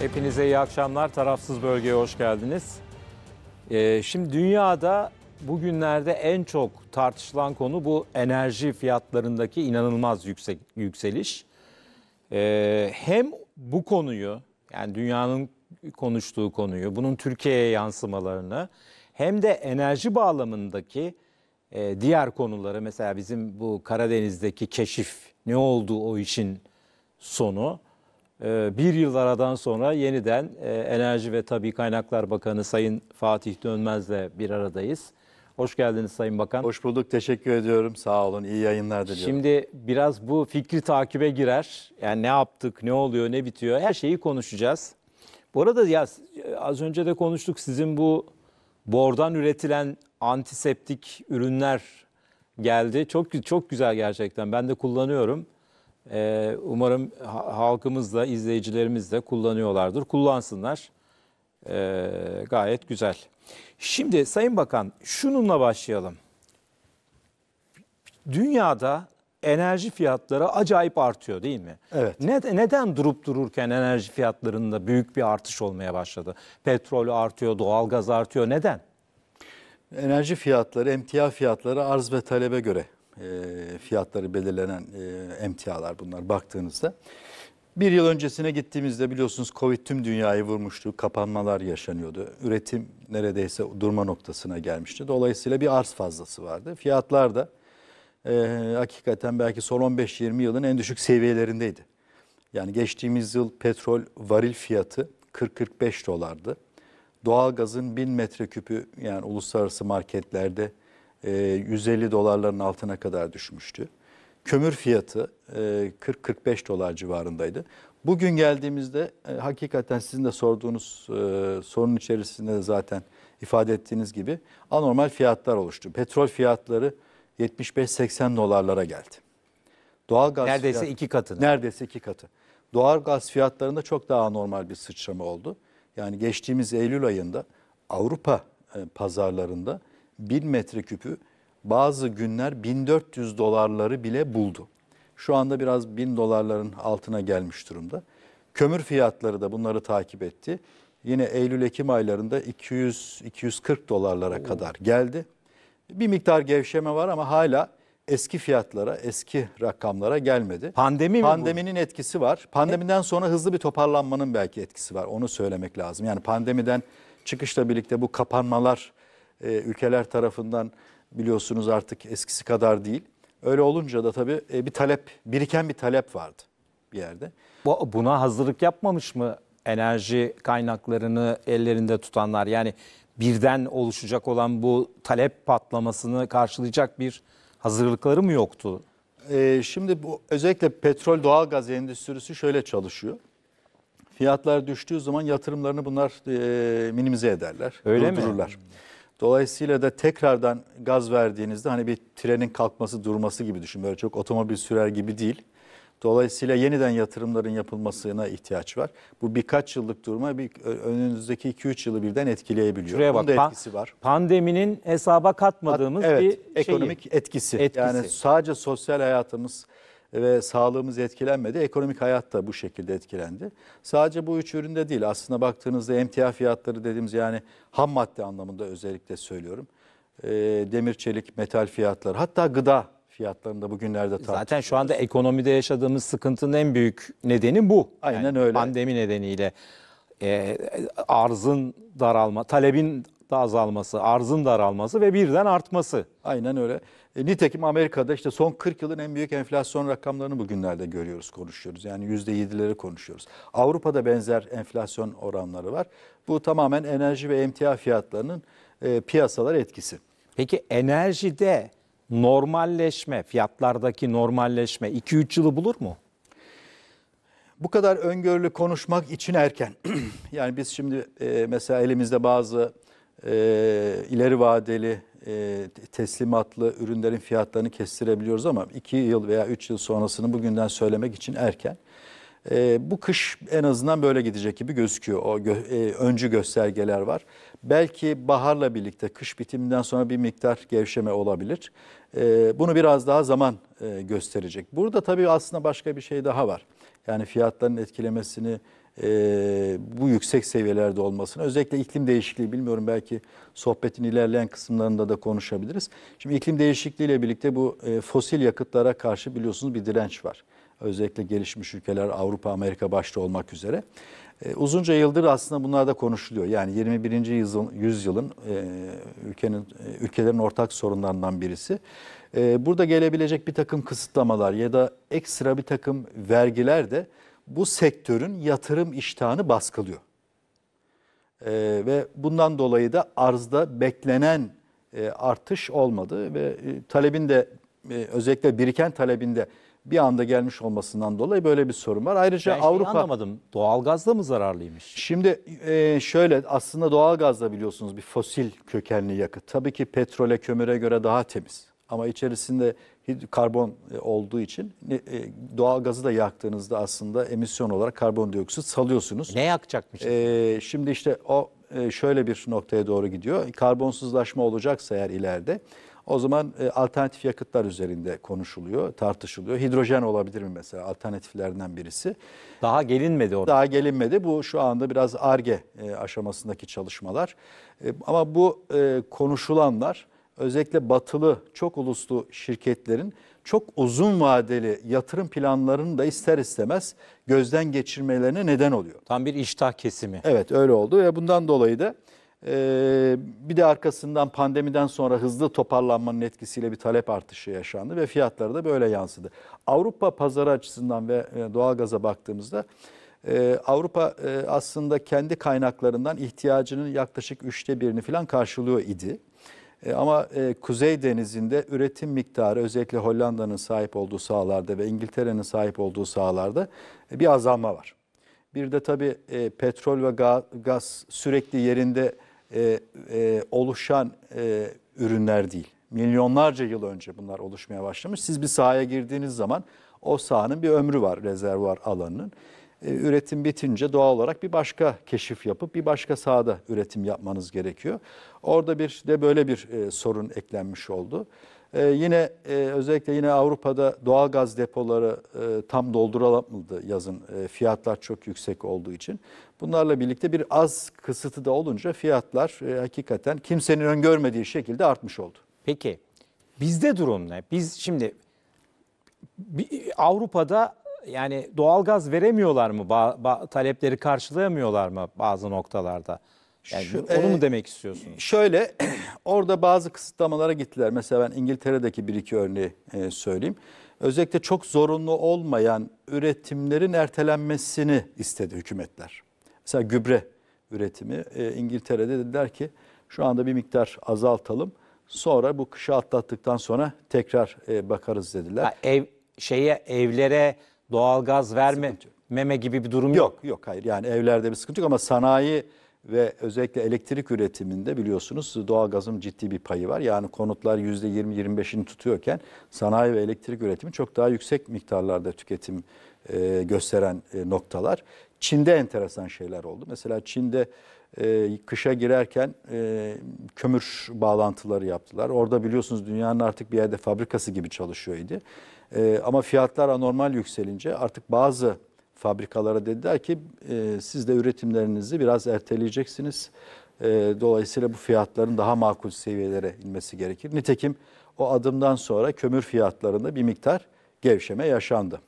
Hepinize iyi akşamlar. Tarafsız Bölge'ye hoş geldiniz. Ee, şimdi dünyada bugünlerde en çok tartışılan konu bu enerji fiyatlarındaki inanılmaz yüksek, yükseliş. Ee, hem bu konuyu yani dünyanın konuştuğu konuyu, bunun Türkiye'ye yansımalarını hem de enerji bağlamındaki e, diğer konuları mesela bizim bu Karadeniz'deki keşif ne oldu o işin sonu ee, bir yıl aradan sonra yeniden e, Enerji ve Tabi Kaynaklar Bakanı Sayın Fatih Dönmez'le bir aradayız. Hoş geldiniz Sayın Bakan. Hoş bulduk, teşekkür ediyorum. Sağ olun, iyi yayınlar diliyorum. Şimdi biraz bu fikri takibe girer. Yani ne yaptık, ne oluyor, ne bitiyor her şeyi konuşacağız. Bu arada ya az önce de konuştuk sizin bu bordan üretilen antiseptik ürünler geldi. Çok çok güzel gerçekten. Ben de kullanıyorum. Ee, umarım halkımız da izleyicilerimiz de kullanıyorlardır. Kullansınlar. Ee, gayet güzel. Şimdi Sayın Bakan şununla başlayalım. Dünyada enerji fiyatları acayip artıyor değil mi? Evet. Ne, neden durup dururken enerji fiyatlarında büyük bir artış olmaya başladı? Petrol artıyor, doğalgaz artıyor. Neden? Enerji fiyatları, emtia fiyatları arz ve talebe göre e, fiyatları belirlenen e, emtialar bunlar baktığınızda. Bir yıl öncesine gittiğimizde biliyorsunuz Covid tüm dünyayı vurmuştu, kapanmalar yaşanıyordu. Üretim neredeyse durma noktasına gelmişti. Dolayısıyla bir arz fazlası vardı. Fiyatlar da e, hakikaten belki son 15-20 yılın en düşük seviyelerindeydi. Yani geçtiğimiz yıl petrol varil fiyatı 40-45 dolardı. Doğalgazın 1000 metreküpü yani uluslararası marketlerde 150 e, dolarların altına kadar düşmüştü. Kömür fiyatı 40-45 e, dolar civarındaydı. Bugün geldiğimizde e, hakikaten sizin de sorduğunuz sorunun içerisinde de zaten ifade ettiğiniz gibi anormal fiyatlar oluştu. Petrol fiyatları 75-80 dolarlara geldi. Doğal gaz neredeyse fiyat, iki katı. Neredeyse iki katı. Doğal gaz fiyatlarında çok daha anormal bir sıçrama oldu. Yani geçtiğimiz Eylül ayında Avrupa pazarlarında 1000 metreküpü bazı günler 1400 dolarları bile buldu. Şu anda biraz 1000 dolarların altına gelmiş durumda. Kömür fiyatları da bunları takip etti. Yine Eylül-Ekim aylarında 200-240 dolarlara Oo. kadar geldi. Bir miktar gevşeme var ama hala eski fiyatlara, eski rakamlara gelmedi. Pandemi mi Pandeminin bu? etkisi var. Pandemiden sonra hızlı bir toparlanmanın belki etkisi var. Onu söylemek lazım. Yani pandemiden çıkışla birlikte bu kapanmalar e, ülkeler tarafından biliyorsunuz artık eskisi kadar değil. Öyle olunca da tabii e, bir talep, biriken bir talep vardı bir yerde. buna hazırlık yapmamış mı enerji kaynaklarını ellerinde tutanlar? Yani birden oluşacak olan bu talep patlamasını karşılayacak bir hazırlıkları mı yoktu? E, şimdi bu özellikle petrol doğalgaz endüstrisi şöyle çalışıyor. Fiyatlar düştüğü zaman yatırımlarını bunlar e, minimize ederler, Öyle durdururlar. Mi? Dolayısıyla da tekrardan gaz verdiğinizde hani bir trenin kalkması durması gibi düşün. Böyle çok otomobil sürer gibi değil. Dolayısıyla yeniden yatırımların yapılmasına ihtiyaç var. Bu birkaç yıllık duruma bir, önümüzdeki 2-3 yılı birden etkileyebiliyor. Şuraya bak, Bunun da etkisi var. Pandeminin hesaba katmadığımız evet, bir şeyi. ekonomik etkisi. etkisi. Yani sadece sosyal hayatımız ve sağlığımız etkilenmedi. Ekonomik hayat da bu şekilde etkilendi. Sadece bu üç üründe değil aslında baktığınızda emtia fiyatları dediğimiz yani ham madde anlamında özellikle söylüyorum. E, demir, çelik, metal fiyatları hatta gıda fiyatlarında bugünlerde tartışılıyor. Zaten şu anda ekonomide yaşadığımız sıkıntının en büyük nedeni bu. Aynen yani öyle. Pandemi nedeniyle e, arzın daralma, talebin talep azalması, arzın daralması ve birden artması. Aynen öyle. E, nitekim Amerika'da işte son 40 yılın en büyük enflasyon rakamlarını bugünlerde görüyoruz, konuşuyoruz. Yani %7'leri konuşuyoruz. Avrupa'da benzer enflasyon oranları var. Bu tamamen enerji ve emtia fiyatlarının e, piyasalar etkisi. Peki enerjide normalleşme, fiyatlardaki normalleşme 2-3 yılı bulur mu? Bu kadar öngörülü konuşmak için erken. yani biz şimdi e, mesela elimizde bazı e, ileri vadeli e, teslimatlı ürünlerin fiyatlarını kestirebiliyoruz ama 2 yıl veya 3 yıl sonrasını bugünden söylemek için erken. E, bu kış en azından böyle gidecek gibi gözüküyor. O gö e, öncü göstergeler var. Belki baharla birlikte kış bitiminden sonra bir miktar gevşeme olabilir. E, bunu biraz daha zaman e, gösterecek. Burada tabii aslında başka bir şey daha var. Yani fiyatların etkilemesini e, bu yüksek seviyelerde olmasına özellikle iklim değişikliği bilmiyorum belki sohbetin ilerleyen kısımlarında da konuşabiliriz. Şimdi iklim değişikliği ile birlikte bu e, fosil yakıtlara karşı biliyorsunuz bir direnç var. Özellikle gelişmiş ülkeler Avrupa, Amerika başta olmak üzere. E, uzunca yıldır aslında bunlar da konuşuluyor. Yani 21. yüzyılın, yüzyılın e, ülkenin e, ülkelerin ortak sorunlarından birisi. E, burada gelebilecek bir takım kısıtlamalar ya da ekstra bir takım vergiler de bu sektörün yatırım iştahını baskılıyor. E, ve bundan dolayı da arzda beklenen e, artış olmadı ve e, talebin de e, özellikle biriken talebinde bir anda gelmiş olmasından dolayı böyle bir sorun var. Ayrıca ben Avrupa anlamadım. Doğalgazla mı zararlıymış? Şimdi e, şöyle aslında doğalgazla biliyorsunuz bir fosil kökenli yakıt. Tabii ki petrole, kömüre göre daha temiz. Ama içerisinde karbon e, olduğu için e, e, doğal gazı da yaktığınızda aslında emisyon olarak karbondioksit salıyorsunuz. Ne yakacakmış? Ee, şimdi işte o şöyle bir noktaya doğru gidiyor. Karbonsuzlaşma olacaksa eğer ileride o zaman alternatif yakıtlar üzerinde konuşuluyor, tartışılıyor. Hidrojen olabilir mi mesela alternatiflerden birisi? Daha gelinmedi orada. Daha gelinmedi. Bu şu anda biraz ARGE aşamasındaki çalışmalar. ama bu konuşulanlar özellikle batılı çok uluslu şirketlerin çok uzun vadeli yatırım planlarını da ister istemez gözden geçirmelerine neden oluyor. Tam bir iştah kesimi. Evet öyle oldu ve bundan dolayı da e, bir de arkasından pandemiden sonra hızlı toparlanmanın etkisiyle bir talep artışı yaşandı ve fiyatları da böyle yansıdı. Avrupa pazarı açısından ve e, doğalgaza baktığımızda ee, Avrupa e, aslında kendi kaynaklarından ihtiyacının yaklaşık üçte birini falan karşılıyor idi. E, ama e, Kuzey Denizi'nde üretim miktarı özellikle Hollanda'nın sahip olduğu sahalarda ve İngiltere'nin sahip olduğu sahalarda e, bir azalma var. Bir de tabii petrol ve gaz, sürekli yerinde oluşan ürünler değil. Milyonlarca yıl önce bunlar oluşmaya başlamış. Siz bir sahaya girdiğiniz zaman o sahanın bir ömrü var rezervuar alanının. E, üretim bitince doğal olarak bir başka keşif yapıp bir başka sahada üretim yapmanız gerekiyor. Orada bir de böyle bir e, sorun eklenmiş oldu. E, yine e, özellikle yine Avrupa'da doğal gaz depoları e, tam doldurulamadı yazın. E, fiyatlar çok yüksek olduğu için. Bunlarla birlikte bir az kısıtı da olunca fiyatlar e, hakikaten kimsenin öngörmediği şekilde artmış oldu. Peki bizde durum ne? Biz şimdi Avrupa'da yani doğalgaz veremiyorlar mı? Ba- ba- talepleri karşılayamıyorlar mı bazı noktalarda? Yani Şu, onu mu e, demek istiyorsunuz? Şöyle orada bazı kısıtlamalara gittiler. Mesela ben İngiltere'deki bir iki örneği e, söyleyeyim. Özellikle çok zorunlu olmayan üretimlerin ertelenmesini istedi hükümetler. Mesela gübre üretimi e, İngiltere'de dediler ki şu anda bir miktar azaltalım. Sonra bu kışı atlattıktan sonra tekrar e, bakarız dediler. Ha, ev şeye evlere doğalgaz verme meme gibi bir durum yok. Yok yok hayır yani evlerde bir sıkıntı yok ama sanayi ve özellikle elektrik üretiminde biliyorsunuz doğalgazın ciddi bir payı var. Yani konutlar %20-25'ini tutuyorken sanayi ve elektrik üretimi çok daha yüksek miktarlarda tüketim e, gösteren e, noktalar. Çin'de enteresan şeyler oldu. Mesela Çin'de e, kışa girerken e, kömür bağlantıları yaptılar. Orada biliyorsunuz dünyanın artık bir yerde fabrikası gibi çalışıyordu. E, ama fiyatlar anormal yükselince artık bazı fabrikalara dediler ki e, siz de üretimlerinizi biraz erteleyeceksiniz. E, dolayısıyla bu fiyatların daha makul seviyelere inmesi gerekir. Nitekim o adımdan sonra kömür fiyatlarında bir miktar gevşeme yaşandı.